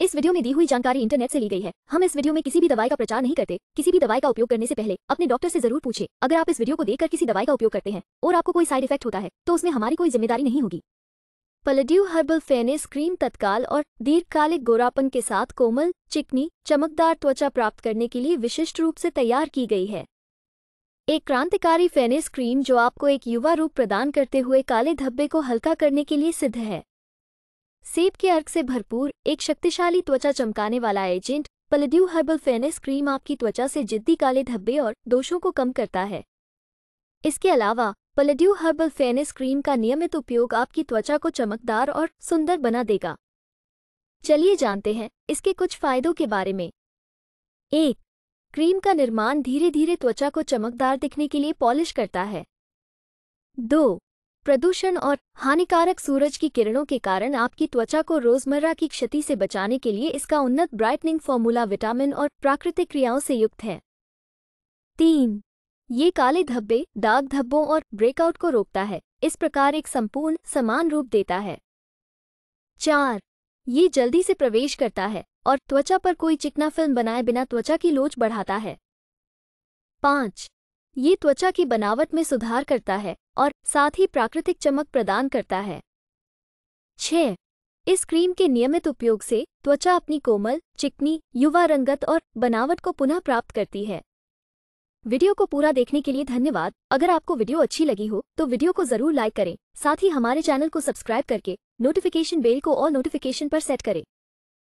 इस वीडियो में दी हुई जानकारी इंटरनेट से ली गई है हम इस वीडियो में किसी भी दवाई का प्रचार नहीं करते किसी भी दवाई का उपयोग करने से पहले अपने डॉक्टर से जरूर पूछे अगर आप इस वीडियो को देखकर किसी दवाई का उपयोग करते हैं और आपको कोई साइड इफेक्ट होता है तो उसमें हमारी कोई जिम्मेदारी नहीं होगी पलड्यू हर्बल फेनेस क्रीम तत्काल और दीर्घकालिक गोरापन के साथ कोमल चिकनी चमकदार त्वचा प्राप्त करने के लिए विशिष्ट रूप से तैयार की गई है एक क्रांतिकारी फेनेस क्रीम जो आपको एक युवा रूप प्रदान करते हुए काले धब्बे को हल्का करने के लिए सिद्ध है सेब के अर्क से भरपूर एक शक्तिशाली त्वचा चमकाने वाला एजेंट पलड्यू हर्बल फेनेस क्रीम आपकी त्वचा से जिद्दी काले धब्बे और दोषों को कम करता है इसके अलावा पलड्यू हर्बल फेनेस क्रीम का नियमित उपयोग आपकी त्वचा को चमकदार और सुंदर बना देगा चलिए जानते हैं इसके कुछ फायदों के बारे में एक क्रीम का निर्माण धीरे धीरे त्वचा को चमकदार दिखने के लिए पॉलिश करता है दो प्रदूषण और हानिकारक सूरज की किरणों के कारण आपकी त्वचा को रोजमर्रा की क्षति से बचाने के लिए इसका उन्नत ब्राइटनिंग फॉर्मूला विटामिन और प्राकृतिक क्रियाओं से युक्त है तीन ये काले धब्बे दाग धब्बों और ब्रेकआउट को रोकता है इस प्रकार एक संपूर्ण समान रूप देता है चार ये जल्दी से प्रवेश करता है और त्वचा पर कोई चिकना फिल्म बनाए बिना त्वचा की लोच बढ़ाता है पाँच ये त्वचा की बनावट में सुधार करता है और साथ ही प्राकृतिक चमक प्रदान करता है छ इस क्रीम के नियमित उपयोग से त्वचा अपनी कोमल चिकनी युवा रंगत और बनावट को पुनः प्राप्त करती है वीडियो को पूरा देखने के लिए धन्यवाद अगर आपको वीडियो अच्छी लगी हो तो वीडियो को जरूर लाइक करें साथ ही हमारे चैनल को सब्सक्राइब करके नोटिफिकेशन बेल को और नोटिफिकेशन पर सेट करें